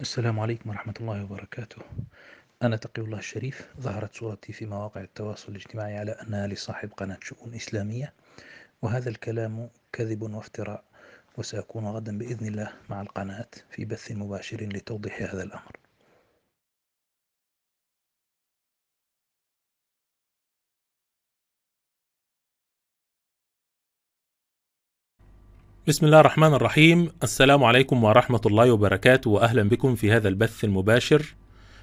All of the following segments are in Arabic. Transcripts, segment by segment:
السلام عليكم ورحمة الله وبركاته أنا تقي الله الشريف ظهرت صورتي في مواقع التواصل الاجتماعي على أنها لصاحب قناة شؤون إسلامية وهذا الكلام كذب وافتراء وسأكون غدا بإذن الله مع القناة في بث مباشر لتوضيح هذا الأمر بسم الله الرحمن الرحيم السلام عليكم ورحمة الله وبركاته وأهلا بكم في هذا البث المباشر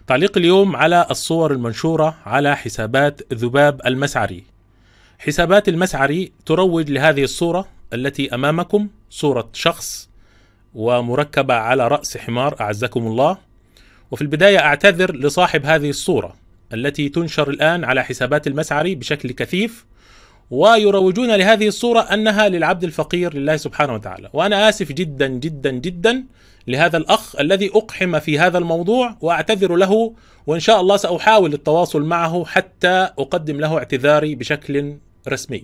تعليق اليوم على الصور المنشورة على حسابات ذباب المسعري حسابات المسعري تروج لهذه الصورة التي أمامكم صورة شخص ومركبة على رأس حمار أعزكم الله وفي البداية أعتذر لصاحب هذه الصورة التي تنشر الآن على حسابات المسعري بشكل كثيف ويروجون لهذه الصورة أنها للعبد الفقير لله سبحانه وتعالى وأنا آسف جدا جدا جدا لهذا الأخ الذي أقحم في هذا الموضوع وأعتذر له وإن شاء الله سأحاول التواصل معه حتى أقدم له اعتذاري بشكل رسمي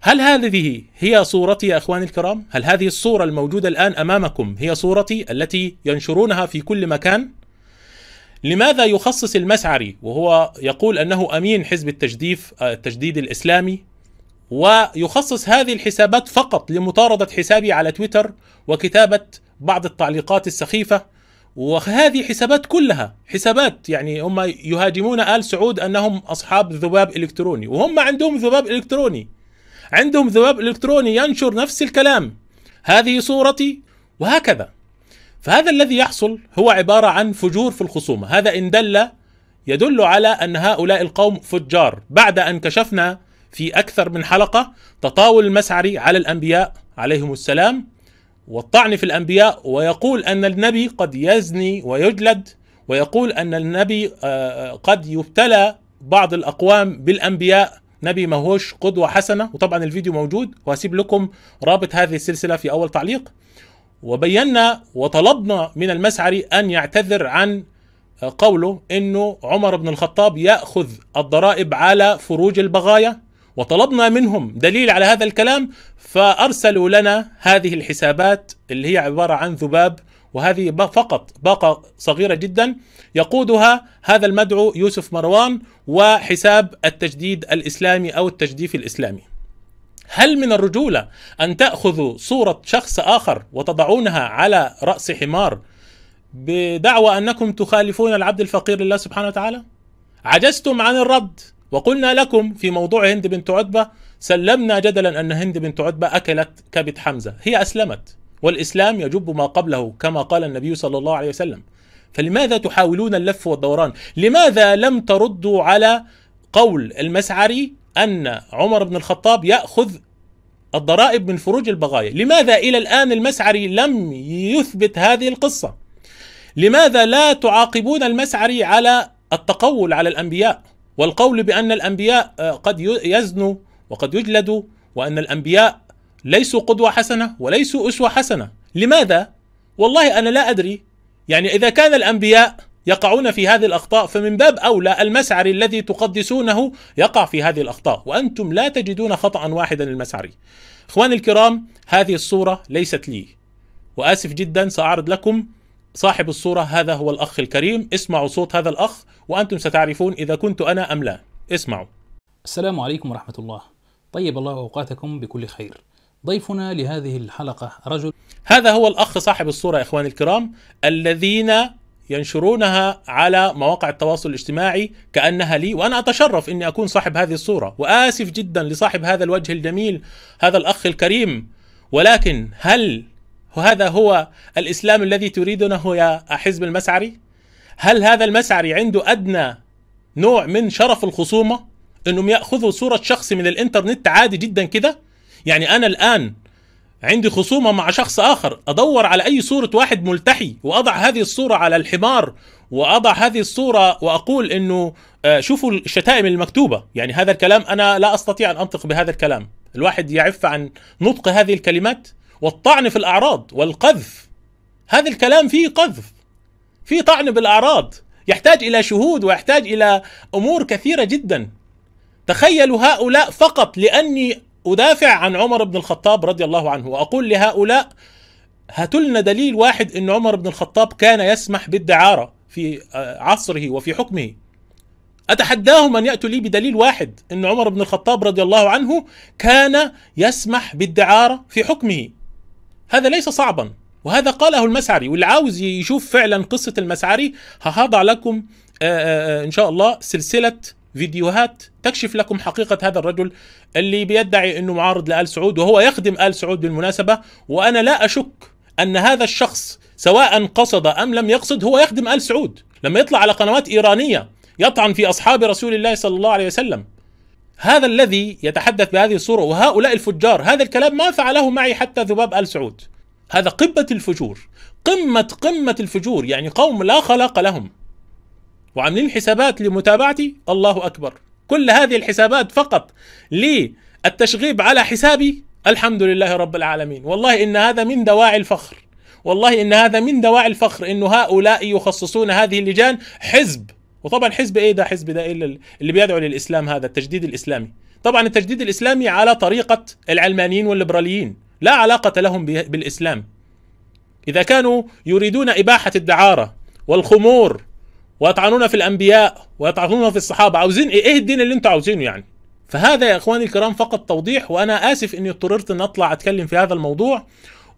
هل هذه هي صورتي يا اخواني الكرام؟ هل هذه الصورة الموجودة الآن أمامكم هي صورتي التي ينشرونها في كل مكان؟ لماذا يخصص المسعري وهو يقول انه امين حزب التجديف آه، التجديد الاسلامي ويخصص هذه الحسابات فقط لمطارده حسابي على تويتر وكتابه بعض التعليقات السخيفه وهذه حسابات كلها حسابات يعني هم يهاجمون ال سعود انهم اصحاب ذباب الكتروني وهم عندهم ذباب الكتروني عندهم ذباب الكتروني ينشر نفس الكلام هذه صورتي وهكذا فهذا الذي يحصل هو عباره عن فجور في الخصومه هذا ان دل يدل على ان هؤلاء القوم فجار بعد ان كشفنا في اكثر من حلقه تطاول المسعري على الانبياء عليهم السلام والطعن في الانبياء ويقول ان النبي قد يزني ويجلد ويقول ان النبي آه، قد يبتلى بعض الاقوام بالانبياء نبي ما هوش قدوه حسنه وطبعا الفيديو موجود وأسيب لكم رابط هذه السلسله في اول تعليق وبينا وطلبنا من المسعري ان يعتذر عن قوله انه عمر بن الخطاب ياخذ الضرائب على فروج البغايا وطلبنا منهم دليل على هذا الكلام فارسلوا لنا هذه الحسابات اللي هي عباره عن ذباب وهذه فقط باقه صغيره جدا يقودها هذا المدعو يوسف مروان وحساب التجديد الاسلامي او التجديف الاسلامي هل من الرجولة أن تأخذوا صورة شخص آخر وتضعونها على رأس حمار بدعوى أنكم تخالفون العبد الفقير لله سبحانه وتعالى عجزتم عن الرد وقلنا لكم في موضوع هند بنت عتبة سلمنا جدلا أن هند بنت عتبة أكلت كبد حمزة هي أسلمت والإسلام يجب ما قبله كما قال النبي صلى الله عليه وسلم فلماذا تحاولون اللف والدوران لماذا لم تردوا على قول المسعري ان عمر بن الخطاب ياخذ الضرائب من فروج البغايا لماذا الى الان المسعري لم يثبت هذه القصه لماذا لا تعاقبون المسعري على التقول على الانبياء والقول بان الانبياء آه، قد يزنوا وقد يجلدوا وان الانبياء ليسوا قدوه حسنه وليسوا اسوه حسنه لماذا والله انا لا ادري يعني اذا كان الانبياء يقعون في هذه الاخطاء فمن باب اولى المسعري الذي تقدسونه يقع في هذه الاخطاء وانتم لا تجدون خطا واحدا للمسعري. اخواني الكرام هذه الصوره ليست لي واسف جدا ساعرض لكم صاحب الصوره هذا هو الاخ الكريم اسمعوا صوت هذا الاخ وانتم ستعرفون اذا كنت انا ام لا اسمعوا. السلام عليكم ورحمه الله. طيب الله اوقاتكم بكل خير. ضيفنا لهذه الحلقه رجل هذا هو الاخ صاحب الصوره يا اخواني الكرام الذين ينشرونها على مواقع التواصل الاجتماعي كانها لي وانا اتشرف اني اكون صاحب هذه الصوره واسف جدا لصاحب هذا الوجه الجميل هذا الاخ الكريم ولكن هل هذا هو الاسلام الذي تريدونه يا حزب المسعري هل هذا المسعري عنده ادنى نوع من شرف الخصومه انهم ياخذوا صوره شخص من الانترنت عادي جدا كده يعني انا الان عندي خصومه مع شخص اخر ادور على اي صوره واحد ملتحي واضع هذه الصوره على الحمار واضع هذه الصوره واقول انه آه، شوفوا الشتائم المكتوبه يعني هذا الكلام انا لا استطيع ان انطق بهذا الكلام الواحد يعف عن نطق هذه الكلمات والطعن في الاعراض والقذف هذا الكلام فيه قذف فيه طعن بالاعراض يحتاج الى شهود ويحتاج الى امور كثيره جدا تخيلوا هؤلاء فقط لاني أدافع عن عمر بن الخطاب رضي الله عنه وأقول لهؤلاء هاتوا لنا دليل واحد أن عمر بن الخطاب كان يسمح بالدعارة في آه، عصره وفي حكمه أتحداهم أن يأتوا لي بدليل واحد أن عمر بن الخطاب رضي الله عنه كان يسمح بالدعارة في حكمه هذا ليس صعبا وهذا قاله المسعري واللي عاوز يشوف فعلا قصة المسعري هضع لكم آه، آه، إن شاء الله سلسلة فيديوهات تكشف لكم حقيقة هذا الرجل اللي بيدعي أنه معارض لآل سعود وهو يخدم آل سعود بالمناسبة وأنا لا أشك أن هذا الشخص سواء قصد أم لم يقصد هو يخدم آل سعود لما يطلع على قنوات إيرانية يطعن في أصحاب رسول الله صلى الله عليه وسلم هذا الذي يتحدث بهذه الصورة وهؤلاء الفجار هذا الكلام ما فعله معي حتى ذباب آل سعود هذا قبة الفجور قمة قمة الفجور يعني قوم لا خلاق لهم وعاملين حسابات لمتابعتي الله اكبر كل هذه الحسابات فقط للتشغيب على حسابي الحمد لله رب العالمين والله ان هذا من دواعي الفخر والله ان هذا من دواعي الفخر انه هؤلاء يخصصون هذه اللجان حزب وطبعا حزب ايه ده حزب ده ايه اللي بيدعو للاسلام هذا التجديد الاسلامي طبعا التجديد الاسلامي على طريقه العلمانيين والليبراليين لا علاقه لهم بالاسلام اذا كانوا يريدون اباحه الدعاره والخمور ويطعنون في الانبياء ويطعنون في الصحابه عاوزين ايه ايه الدين اللي انتوا عاوزينه يعني فهذا يا اخواني الكرام فقط توضيح وانا اسف اني اضطررت ان اطلع اتكلم في هذا الموضوع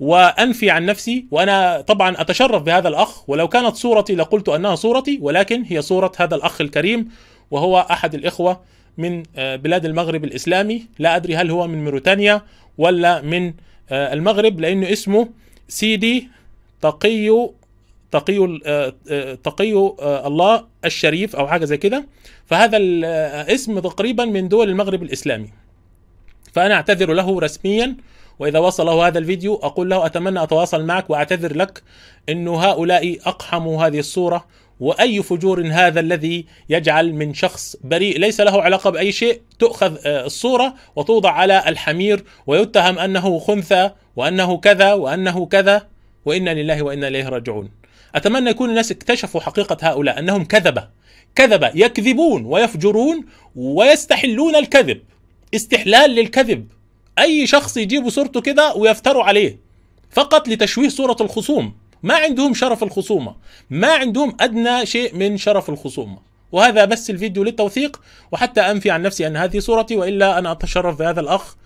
وانفي عن نفسي وانا طبعا اتشرف بهذا الاخ ولو كانت صورتي لقلت انها صورتي ولكن هي صوره هذا الاخ الكريم وهو احد الاخوه من آه، بلاد المغرب الاسلامي لا ادري هل هو من موريتانيا ولا من آه، المغرب لانه اسمه سيدي تقي تقي تقي آه، الله الشريف او حاجه زي كده فهذا الاسم آه، تقريبا من دول المغرب الاسلامي فانا اعتذر له رسميا واذا وصله هذا الفيديو اقول له اتمنى اتواصل معك واعتذر لك انه هؤلاء اقحموا هذه الصوره واي فجور هذا الذي يجعل من شخص بريء ليس له علاقه باي شيء تؤخذ آه، الصوره وتوضع على الحمير ويتهم انه خنثى وانه كذا وانه كذا وانا لله وانا اليه راجعون اتمنى يكون الناس اكتشفوا حقيقه هؤلاء انهم كذبه كذبه يكذبون ويفجرون ويستحلون الكذب استحلال للكذب اي شخص يجيبوا صورته كده ويفتروا عليه فقط لتشويه صوره الخصوم ما عندهم شرف الخصومه ما عندهم ادنى شيء من شرف الخصومه وهذا بس الفيديو للتوثيق وحتى انفي عن نفسي ان هذه صورتي والا انا اتشرف بهذا الاخ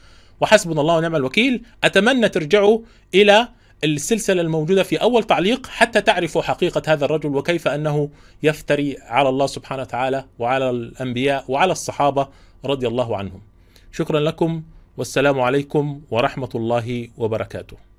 وحسبنا الله ونعم الوكيل اتمنى ترجعوا الى السلسلة الموجودة في أول تعليق حتى تعرفوا حقيقة هذا الرجل وكيف أنه يفتري على الله سبحانه وتعالى وعلى الأنبياء وعلى الصحابة رضي الله عنهم شكرا لكم والسلام عليكم ورحمة الله وبركاته